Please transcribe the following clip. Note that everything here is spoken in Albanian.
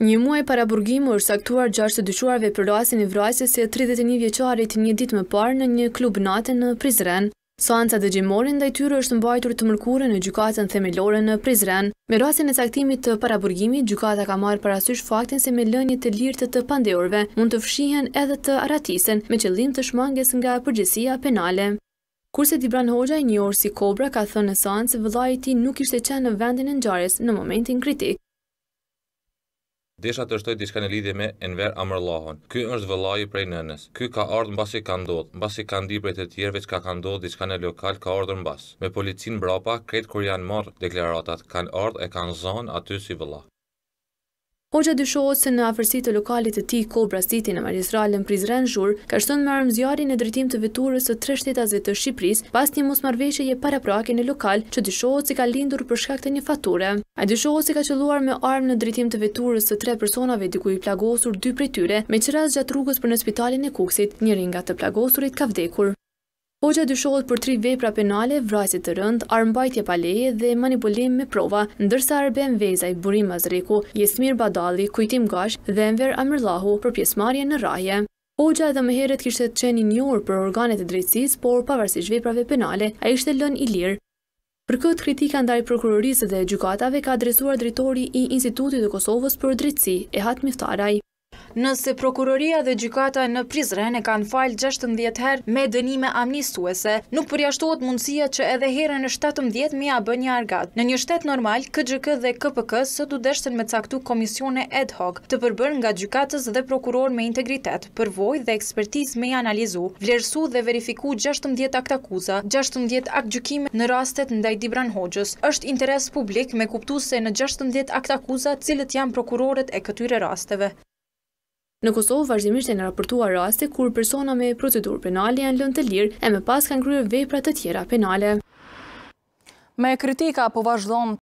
Një muaj para burgimu është saktuar gjashtë të dyshuarve për rasin i vrasës e 31 vjeqarit një dit më parë në një klub natën në Prizren. Soanca dhe gjimorin dhe i tyre është mbajtur të mërkurën në gjukatën themelore në Prizren. Me rasin e saktimit të para burgimi, gjukata ka marë parasysh faktin se me lënjë të lirtë të pandeurve mund të fshihen edhe të aratisen me qëllim të shmanges nga përgjësia penale. Kurse Dibran Hoxha i një orë si Kobra ka thënë në soancë, vëllajti nuk ishte qenë në vendin e nxarjes në momentin kritikë. Desha të rështoj diska në lidhje me Enver Amrlohon. Ky është vëllaj i prej nënës. Ky ka ardhur në basi ka ndodhë. Në basi ka ndi prej të tjerëve që ka ndodhë diska në lokal ka ardhur në Me policinë brapa, kretë kur janë marë deklaratat, kanë ardhë e kanë zonë aty si vëllai. Hoxha dyshohet se në afërsi të lokalit të tij Kobra City në magistralën Prizren Zhur, ka shtënë me armë zjarin e drejtim të veturës së tre shtetasve të Shqipërisë, pas një para paraprake në lokal, që dyshohet se ka lindur për shkak të një fature. Ai dyshohet se ka qelluar me armë në drejtim të veturës së tre personave, diku i plagosur dy prej tyre, me çrast gjatë rrugës për në spitalin e Kuksit, njëri nga të plagosurit ka vdekur. Hoxha dyshohet për tri vepra penale, vrasit të rënd, armbajtje paleje dhe manipulim me prova, ndërsa Arben Vezaj, Burim Mazreku, Jesmir Badali, Kujtim Gash dhe Enver Amirlahu për pjesmarje në raje. Hoxha edhe më heret kishtë të qeni njërë për organet e drejtsis, por pavarësish veprave penale, a ishte lën i lirë. Për këtë kritika ndaj prokurorisë dhe gjukatave ka adresuar dritori i Institutit e Kosovës për drejtsi, e hatë miftaraj. Nëse prokuroria dhe gjykata në Prizren e kanë falë 16 herë me dënime amnistuese, nuk përjashtohet mundësia që edhe herën e 17 a bë një argat. Në një shtetë normal, KGK dhe KPK së du deshten me caktu komisione ad hoc të përbër nga gjykatës dhe prokuror me integritet, përvoj dhe ekspertiz me analizu, vlerësu dhe verifiku 16 akt akuza, 16 akt gjykime në rastet ndaj Dibran Hoxhës. Êshtë interes publik me kuptu se në 16 akt akuza cilët janë prokuroret e këtyre rasteve. Në Kosovë vazhdimisht e në raportuar raste kur persona me procedur penale janë lënë të lirë e me pas kanë kryrë pra të tjera penale. Me kritika po vazhdojnë